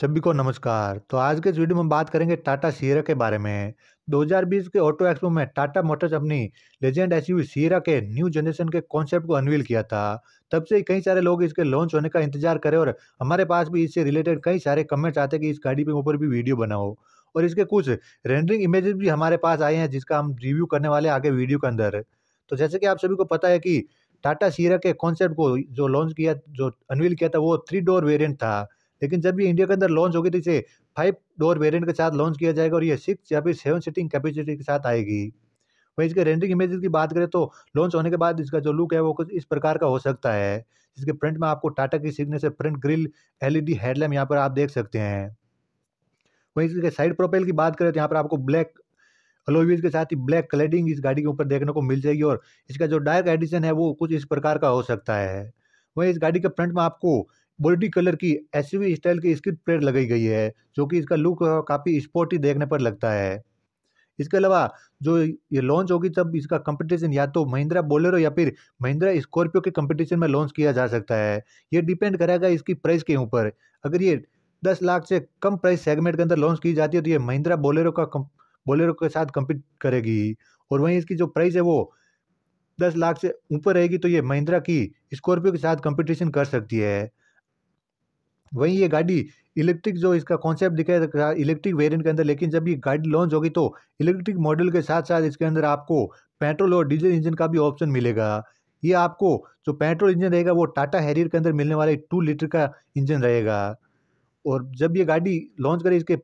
सभी को नमस्कार तो आज के इस वीडियो में बात करेंगे टाटा सीरा के बारे में 2020 के ऑटो एक्सपो में टाटा मोटर्स अपनी लेजेंड एसयूवी सीरा के न्यू जनरेशन के कॉन्सेप्ट को अनवील किया था तब से ही कई सारे लोग इसके लॉन्च होने का इंतजार करें और हमारे पास भी इससे रिलेटेड कई सारे कमेंट्स आते हैं कि इस गाड़ी के ऊपर भी वीडियो बनाओ और इसके कुछ रेंडरिंग इमेजेस भी हमारे पास आए हैं जिसका हम रिव्यू करने वाले आगे वीडियो के अंदर तो जैसे कि आप सभी को पता है कि टाटा सीरा के कॉन्सेप्ट को जो लॉन्च किया जो अनवील किया था वो थ्री डोर वेरियंट था लेकिन जब ये इंडिया के अंदर लॉन्च होगी तो इसे फाइव डोर वेरिएंट के साथ लॉन्च किया जाएगा और ये सिक्स या फिर सेवन सीटिंग कैपेसिटी के साथ आएगी वहीं इसके रेंडरिंग इमेज की बात करें तो लॉन्च होने के बाद इसका जो लुक है वो कुछ इस प्रकार का हो सकता है जिसके प्रिंट में आपको टाटा की signature front grille LED headlamp यहाँ पर आप देख सकते हैं वहीं इसके साइड प्रोफाइल की बात करें तो यहाँ पर आपको ब्लैक अलोवीज के साथ ही ब्लैक क्लेडिंग इस गाड़ी के ऊपर देखने को मिल जाएगी और इसका जो डायरेक्ट एडिशन है वो कुछ इस प्रकार का हो सकता है वहीं इस गाड़ी के फ्रंट में आपको बॉडी कलर की एस स्टाइल की स्क्रिप्ट प्लेट लगाई गई है जो कि इसका लुक काफ़ी स्पोर्टी देखने पर लगता है इसके अलावा जो ये लॉन्च होगी तब इसका कंपटीशन या तो महिंद्रा बोलेरो या फिर महिंद्रा स्कॉर्पियो के कंपटीशन में लॉन्च किया जा सकता है ये डिपेंड करेगा इसकी प्राइस के ऊपर अगर ये दस लाख से कम प्राइस सेगमेंट के अंदर लॉन्च की जाती है तो ये महिंद्रा बोलेरो का बोलेरो के साथ कम्पीट करेगी और वहीं इसकी जो प्राइस है वो दस लाख से ऊपर रहेगी तो ये महिंद्रा की स्कॉर्पियो के साथ कंपिटिशन कर सकती है वहीं ये गाड़ी इलेक्ट्रिक जो इसका कॉन्सेप्ट दिखाया इलेक्ट्रिक वेरिएंट के अंदर लेकिन जब ये गाड़ी लॉन्च होगी तो इलेक्ट्रिक मॉडल के साथ साथ इसके अंदर आपको पेट्रोल और डीजल इंजन का भी ऑप्शन मिलेगा ये आपको जो पेट्रोल इंजन रहेगा वो टाटा हैरियर के अंदर मिलने वाला टू लीटर का इंजन रहेगा और जब ये गाड़ी लॉन्च करे इसके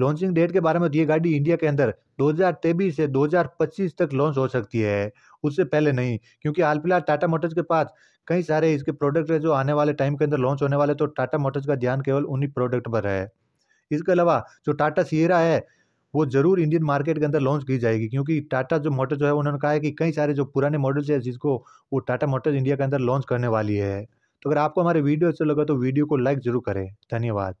लॉन्चिंग डेट के बारे में ये गाड़ी इंडिया के अंदर 2023 से 2025 तक लॉन्च हो सकती है उससे पहले नहीं क्योंकि हाल फिलहाल टाटा मोटर्स के पास कई सारे इसके प्रोडक्ट है जो आने वाले टाइम के अंदर लॉन्च होने वाले तो टाटा मोटर्स का ध्यान केवल उन्हीं प्रोडक्ट पर है इसके अलावा जो टाटा सियरा है वो जरूर इंडियन मार्केट के अंदर लॉन्च की जाएगी क्योंकि टाटा जो मोटर जो है उन्होंने कहा है कि कई सारे जो पुराने मॉडल्स हैं जिसको वो टाटा मोटर्स इंडिया के अंदर लॉन्च करने वाली है तो अगर आपको हमारे वीडियो अच्छा लगा तो वीडियो को लाइक जरूर करें धन्यवाद